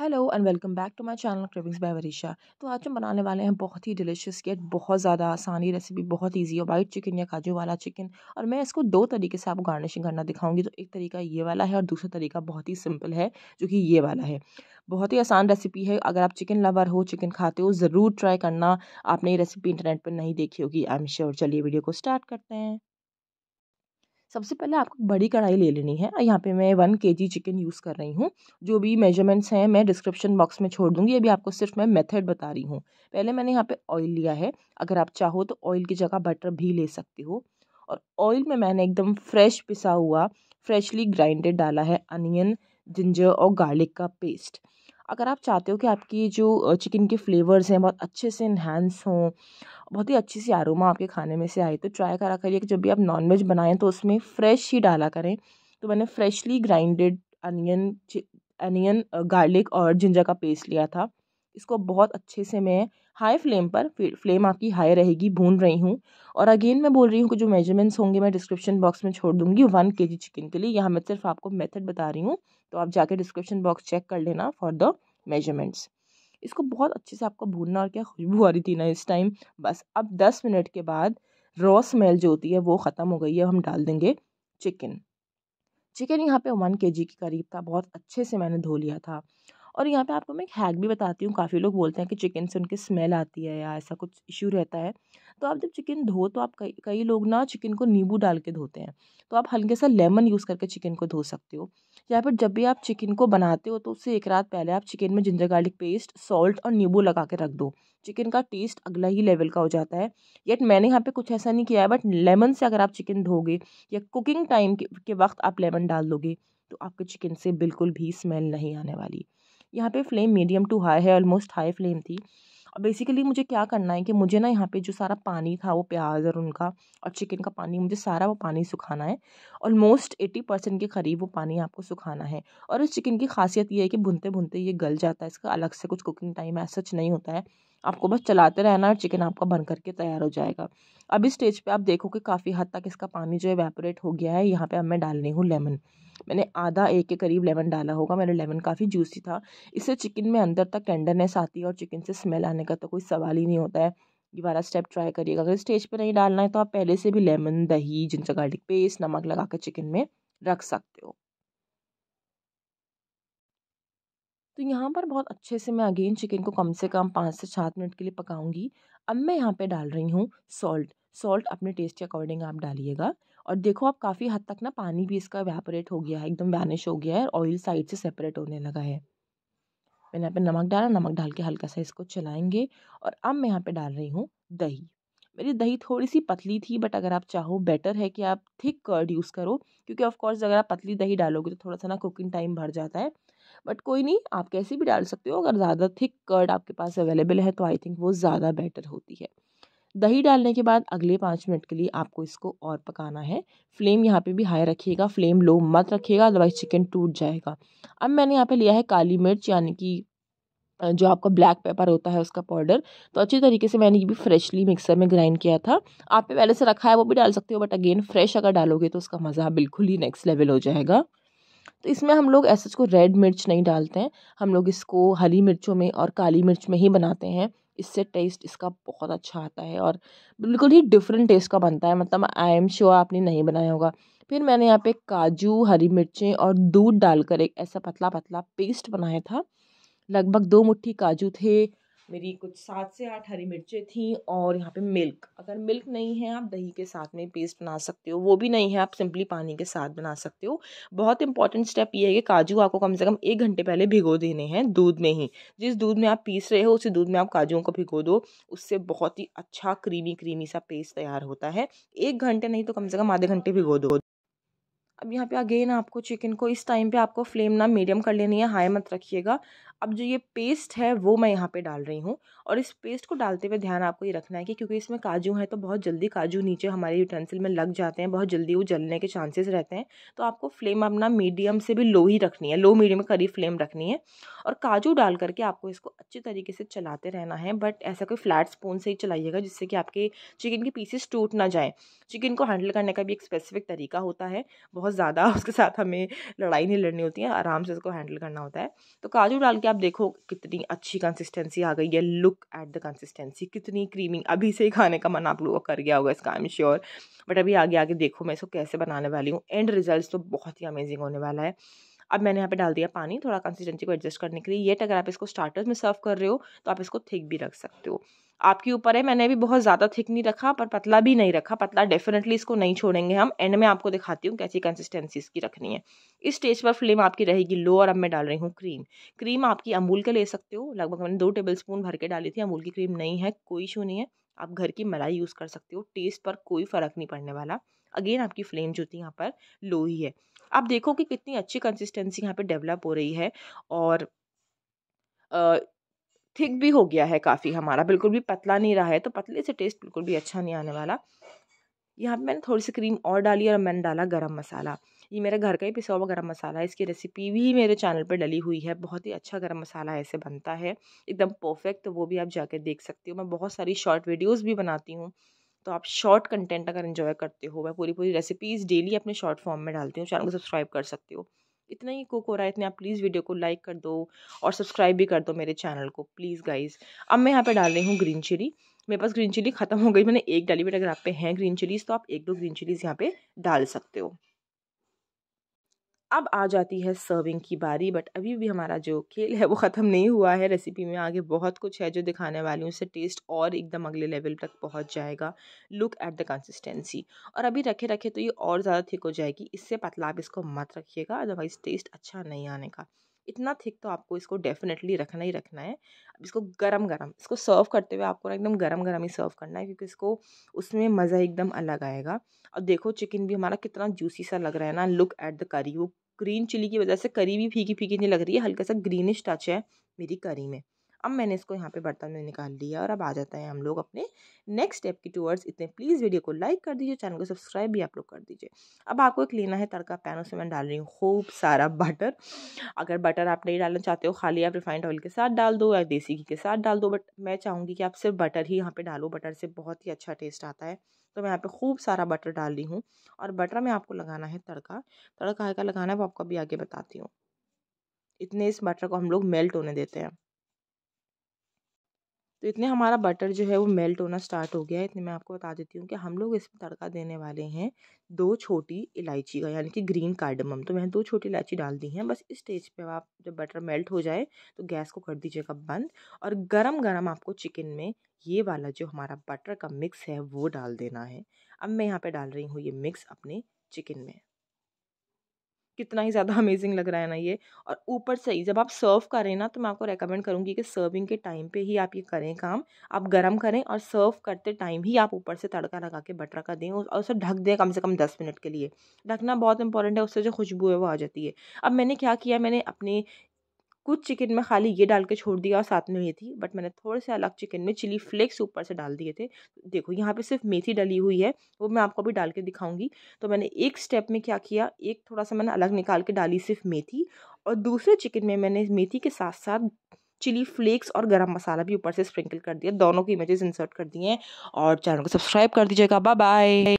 hello and welcome back to my channel cravings by Varisha तो आज हम बनाने वाले हैं बहुत ही डिलीशियस गेट बहुत ज़्यादा आसानी रेसिपी बहुत इजी है वाइट चिकन या काजू वाला चिकन और मैं इसको दो तरीके से आप गार्निशिंग करना दिखाऊंगी तो एक तरीका ये वाला है और दूसरा तरीका बहुत ही सिंपल है जो कि ये वाला है बहुत ही आसान रेसिपी है अगर आप चिकन लवर हो चिकन खाते हो ज़रूर ट्राई करना आपने ये रेसिपी इंटरनेट पर नहीं देखी होगी आई एम श्योर चलिए वीडियो को स्टार्ट करते हैं सबसे पहले आपको बड़ी कढ़ाई ले लेनी है यहाँ पे मैं वन के जी चिकन यूज़ कर रही हूँ जो भी मेजरमेंट्स हैं मैं डिस्क्रिप्शन बॉक्स में छोड़ दूँगी अभी आपको सिर्फ मैं मेथड बता रही हूँ पहले मैंने यहाँ पे ऑयल लिया है अगर आप चाहो तो ऑयल की जगह बटर भी ले सकते हो और ऑयल में मैंने एकदम फ्रेश पिसा हुआ फ्रेशली ग्राइंडेड डाला है अनियन जिंजर और गार्लिक का पेस्ट अगर आप चाहते हो कि आपकी जो चिकन के फ्लेवर्स हैं बहुत अच्छे से इन्हेंस हों बहुत ही अच्छी सी आरोमा आपके खाने में से आए तो ट्राई करा करिए कि जब भी आप नॉनवेज बनाएं तो उसमें फ्रेश ही डाला करें तो मैंने freshly grinded onion onion garlic और जिंजर का पेस्ट लिया था इसको बहुत अच्छे से मैं हाई फ्लेम पर फ्लेम आपकी हाई रहेगी भून रही हूँ और अगेन मैं बोल रही हूँ कि जो मेजरमेंट्स होंगे मैं डिस्क्रिप्शन बॉक्स में छोड़ दूँगी वन के चिकन के लिए यहाँ मैं सिर्फ आपको मेथड बता रही हूँ तो आप जाके डिस्क्रिप्शन बॉक्स चेक कर लेना फॉर द मेजरमेंट्स इसको बहुत अच्छे से आपको भूनना और क्या खुशबू आ रही थी ना इस टाइम बस अब दस मिनट के बाद रॉ स्मेल जो होती है वो ख़त्म हो गई है हम डाल देंगे चिकन चिकन यहाँ पे वन के जी के करीब था बहुत अच्छे से मैंने धो लिया था और यहाँ पे आपको मैं एक हैक भी बताती हूँ काफ़ी लोग बोलते हैं कि चिकन से उनकी स्मेल आती है या ऐसा कुछ इशू रहता है तो आप जब चिकन धो तो आप कई कई लोग ना चिकन को नींबू डाल के धोते हैं तो आप हल्के सा लेमन यूज़ करके चिकन को धो सकते हो या फिर जब भी आप चिकन को बनाते हो तो उससे एक रात पहले आप चिकन में जिंजर गार्लिक पेस्ट सॉल्ट और नींबू लगा के रख दो चिकन का टेस्ट अगला ही लेवल का हो जाता है येट मैंने यहाँ पे कुछ ऐसा नहीं किया है बट लेमन से अगर आप चिकन धोगे या कुकिंग टाइम के, के वक्त आप लेमन डाल दोगे तो आपके चिकन से बिल्कुल भी स्मेल नहीं आने वाली यहाँ पे फ्लेम मीडियम टू हाई है ऑलमोस्ट हाई फ्लेम थी और बेसिकली मुझे क्या करना है कि मुझे ना यहाँ पे जो सारा पानी था वो प्याज और उनका और चिकन का पानी मुझे सारा वो पानी सुखाना है ऑलमोस्ट एटी परसेंट के करीब वो पानी आपको सुखाना है और इस चिकन की खासियत ये है कि भुनते भुनते ये गल जाता है इसका अलग से कुछ कुकिंग टाइम ऐसा सच नहीं होता है आपको बस चलाते रहना है और चिकन आपका बन करके तैयार हो जाएगा अब इस स्टेज पर आप देखो कि काफ़ी हद तक इसका पानी जो है वेपोरेट हो गया है यहाँ पर अब मैं डालनी हूँ लेमन मैंने आधा एक के करीब लेमन डाला होगा मेरा लेमन काफ़ी जूसी था इससे चिकन में अंदर तक टेंडरनेस आती है और चिकन से स्मेल आने का तो कोई सवाल ही नहीं होता है दोबारा स्टेप ट्राई करिएगा अगर स्टेज पर नहीं डालना है तो आप पहले से भी लेमन दही जिनसे गार्लिक पेस्ट नमक लगा चिकन में रख सकते हो तो यहाँ पर बहुत अच्छे से मैं अगेन चिकन को कम से कम पाँच से सात मिनट के लिए पकाऊंगी अब मैं यहाँ पे डाल रही हूँ सॉल्ट सॉल्ट अपने टेस्ट के अकॉर्डिंग आप डालिएगा और देखो आप काफ़ी हद तक ना पानी भी इसका वेपोरेट हो गया है एकदम वैनिश हो गया है और ऑयल साइड से सेपरेट होने लगा है मैंने यहाँ पे नमक डाला नमक डाल के हल्का सा इसको चलाएंगे और अब मैं यहाँ पे डाल रही हूँ दही मेरी दही थोड़ी सी पतली थी बट अगर आप चाहो बेटर है कि आप थिक कर्ड यूज़ करो क्योंकि ऑफकोर्स अगर आप पतली दही डालोगे तो थोड़ा सा ना कुकिंग टाइम बढ़ जाता है बट कोई नहीं आप कैसे भी डाल सकते हो अगर ज़्यादा थिक कर्ड आपके पास अवेलेबल है तो आई थिंक वो ज़्यादा बेटर होती है दही डालने के बाद अगले पाँच मिनट के लिए आपको इसको और पकाना है फ्लेम यहाँ पे भी हाई रखिएगा फ्लेम लो मत रखिएगा अदरवाइज चिकन टूट जाएगा अब मैंने यहाँ पे लिया है काली मिर्च यानी कि जो आपका ब्लैक पेपर होता है उसका पाउडर तो अच्छी तरीके से मैंने ये भी फ्रेशली मिक्सर में ग्राइंड किया था आप पहले से रखा है वो भी डाल सकते हो बट अगेन फ्रेश अगर डालोगे तो उसका मज़ा बिल्कुल ही नेक्स्ट लेवल हो जाएगा तो इसमें हम लोग ऐसे को रेड मिर्च नहीं डालते हैं हम लोग इसको हरी मिर्चों में और काली मिर्च में ही बनाते हैं इससे टेस्ट इसका बहुत अच्छा आता है और बिल्कुल ही डिफरेंट टेस्ट का बनता है मतलब आई एम श्योर आपने नहीं बनाया होगा फिर मैंने यहाँ पे काजू हरी मिर्चें और दूध डालकर एक ऐसा पतला पतला पेस्ट बनाया था लगभग दो मुट्ठी काजू थे मेरी कुछ सात से आठ हरी मिर्चें थी और यहाँ पे मिल्क अगर मिल्क नहीं है आप दही के साथ में पेस्ट बना सकते हो वो भी नहीं है आप सिंपली पानी के साथ बना सकते हो बहुत इंपॉर्टेंट स्टेप ये है कि काजू आपको कम से कम एक घंटे पहले भिगो देने हैं दूध में ही जिस दूध में आप पीस रहे हो उसी दूध में आप काजुओं को भिगो दो उससे बहुत ही अच्छा क्रीमी क्रीमी सा पेस्ट तैयार होता है एक घंटे नहीं तो कम से कम आधे घंटे भिगो दो अब यहाँ पे अगेन आपको चिकन को इस टाइम पे आपको फ्लेम ना मीडियम कर लेनी है हाई मत रखिएगा अब जो ये पेस्ट है वो मैं यहाँ पे डाल रही हूँ और इस पेस्ट को डालते हुए ध्यान आपको ये रखना है कि क्योंकि इसमें काजू है तो बहुत जल्दी काजू नीचे हमारे यूटेंसिल में लग जाते हैं बहुत जल्दी वो जलने के चांसेस रहते हैं तो आपको फ्लेम अपना मीडियम से भी लो ही रखनी है लो मीडियम करीब फ्लेम रखनी है और काजू डाल करके आपको इसको अच्छे तरीके से चलाते रहना है बट ऐसा कोई फ्लैट स्पून से ही चलाइएगा जिससे कि आपके चिकन के पीसेस टूट ना जाए चिकन को हैंडल करने का भी एक स्पेसिफिक तरीका होता है बहुत ज़्यादा उसके साथ हमें लड़ाई नहीं लड़नी होती है आराम से इसको हैंडल करना होता है तो काजू डाल के आप देखो कितनी अच्छी कंसिस्टेंसी आ गई है लुक एट द कंसिस्टेंसी कितनी क्रीमिंग अभी से ही खाने का मन आप लोगों कर गया होगा इसका आई एम श्योर बट अभी आगे आगे देखो मैं इसको कैसे बनाने वाली हूँ एंड रिजल्ट तो बहुत ही अमेजिंग होने वाला है अब मैंने यहाँ पे डाल दिया पानी थोड़ा कंसिस्टेंसी को एडजस्ट करने के लिए येट अगर आप इसको स्टार्टर्स में सर्व कर रहे हो तो आप इसको थिक भी रख सकते हो आपके ऊपर है मैंने भी बहुत ज़्यादा थिक नहीं रखा पर पतला भी नहीं रखा पतला डेफिनेटली इसको नहीं छोड़ेंगे हम एंड में आपको दिखाती हूँ कैसी कंसिस्टेंसी इसकी रखनी है इस स्टेज पर फ्लेम आपकी रहेगी लो और अब मैं डाल रही हूँ क्रीम क्रीम आपकी अमूल का ले सकते हो लगभग मैंने दो टेबल स्पून भर के डाली थी अमूल की क्रीम नहीं है कोई इशू नहीं है आप घर की मलाई यूज़ कर सकते हो टेस्ट पर कोई फ़र्क नहीं पड़ने वाला अगेन आपकी फ्लेम जो थी यहाँ पर लो ही है आप देखो कि कितनी अच्छी कंसिस्टेंसी यहाँ पे डेवलप हो रही है और आ, थिक भी हो गया है काफ़ी हमारा बिल्कुल भी पतला नहीं रहा है तो पतले से टेस्ट बिल्कुल भी अच्छा नहीं आने वाला यहाँ पे मैंने थोड़ी सी क्रीम और डाली और मैंने डाला गरम मसाला ये मेरे घर का ही पिसा हुआ गरम मसाला है इसकी रेसिपी भी मेरे चैनल पर डली हुई है बहुत ही अच्छा गरम मसाला ऐसे बनता है एकदम परफेक्ट तो वो भी आप जाकर देख सकते हो मैं बहुत सारी शॉर्ट वीडियोज़ भी बनाती हूँ तो आप शॉर्ट कंटेंट अगर इन्जॉय करते हो मैं पूरी पूरी रेसिपीज़ डेली अपने शॉर्ट फॉर्म में डालती हूँ चैनल को सब्सक्राइब कर सकते हो इतना ही कुक हो रहा है इतने आप प्लीज़ वीडियो को लाइक कर दो और सब्सक्राइब भी कर दो मेरे चैनल को प्लीज़ गाइज अब मैं यहाँ पे डाल रही हूँ ग्रीन चिली मेरे पास ग्रीन चिली खत्म हो गई मैंने एक डाली बट अगर आप पे हैं ग्रीन चिलीज़ तो आप एक दो ग्रीन चिलीज़ यहाँ पर डाल सकते हो अब आ जाती है सर्विंग की बारी बट अभी भी हमारा जो खेल है वो ख़त्म नहीं हुआ है रेसिपी में आगे बहुत कुछ है जो दिखाने वाली हूँ उससे टेस्ट और एकदम अगले लेवल तक पहुँच जाएगा लुक एट द कंसिस्टेंसी और अभी रखे रखे तो ये और ज़्यादा थिक हो जाएगी इससे पतला आप इसको मत रखिएगा अदरवाइज़ टेस्ट अच्छा नहीं आने का इतना थिक तो आपको इसको डेफिनेटली रखना ही रखना है अब इसको गरम गरम इसको सर्व करते हुए आपको ना एकदम गरम गरम ही सर्व करना है क्योंकि इसको उसमें मज़ा एकदम अलग आएगा और देखो चिकन भी हमारा कितना जूसी सा लग रहा है ना लुक एट द करी वो ग्रीन चिली की वजह से करी भी फीकी फीकी नहीं लग रही है हल्का सा ग्रीनिश टच है मेरी करी में अब मैंने इसको यहाँ पे बर्तन में निकाल लिया और अब आ जाता है हम लोग अपने नेक्स्ट स्टेप की टूवर्ड्स इतने प्लीज़ वीडियो को लाइक कर दीजिए चैनल को सब्सक्राइब भी आप लोग कर दीजिए अब आपको एक लेना है तड़का पैन उसमें मैं डाल रही हूँ खूब सारा बटर अगर बटर आप नहीं डालना चाहते हो खाली आप रिफाइंड ऑयल के साथ डाल दो या देसी घी के साथ डाल दो बट मैं चाहूँगी कि आप सिर्फ बटर ही यहाँ पर डालो बटर से बहुत ही अच्छा टेस्ट आता है तो मैं यहाँ पे खूब सारा बटर डाल रही हूँ और बटर में आपको लगाना है तड़का तड़का का लगाना है वो आपको अभी आगे बताती हूँ इतने इस बटर को हम लोग मेल्ट होने देते हैं तो इतने हमारा बटर जो है वो मेल्ट होना स्टार्ट हो गया है इतने मैं आपको बता देती हूँ कि हम लोग इसमें तड़का देने वाले हैं दो छोटी इलायची का यानी कि ग्रीन कार्डमम तो मैंने दो छोटी इलायची डाल दी हैं बस इस स्टेज पे आप जब बटर मेल्ट हो जाए तो गैस को कर दीजिएगा बंद और गरम गरम आपको चिकन में ये वाला जो हमारा बटर का मिक्स है वो डाल देना है अब मैं यहाँ पर डाल रही हूँ ये मिक्स अपने चिकन में कितना ही ज़्यादा अमेजिंग लग रहा है ना ये और ऊपर से ही जब आप सर्व करें ना तो मैं आपको रेकमेंड करूँगी कि सर्विंग के टाइम पे ही आप ये करें काम आप गर्म करें और सर्व करते टाइम ही आप ऊपर से तड़का लगा के बटर का दें और उसे ढक दें कम से कम दस मिनट के लिए ढकना बहुत इंपॉर्टेंट है उससे जो खुशबू है वो आ जाती है अब मैंने क्या किया मैंने अपने कुछ चिकन में खाली ये डाल के छोड़ दिया और साथ में ये थी बट मैंने थोड़े से अलग चिकन में चिली फ्लेक्स ऊपर से डाल दिए थे देखो यहाँ पे सिर्फ मेथी डली हुई है वो मैं आपको भी डाल के दिखाऊंगी तो मैंने एक स्टेप में क्या किया एक थोड़ा सा मैंने अलग निकाल के डाली सिर्फ मेथी और दूसरे चिकन में मैंने मेथी के साथ साथ चिली फ्लेक्स और गर्म मसाला भी ऊपर से स्प्रिंकल कर दिया दोनों की इमेजेस इंसर्ट कर दिए हैं और चैनल को सब्सक्राइब कर दीजिएगा बाय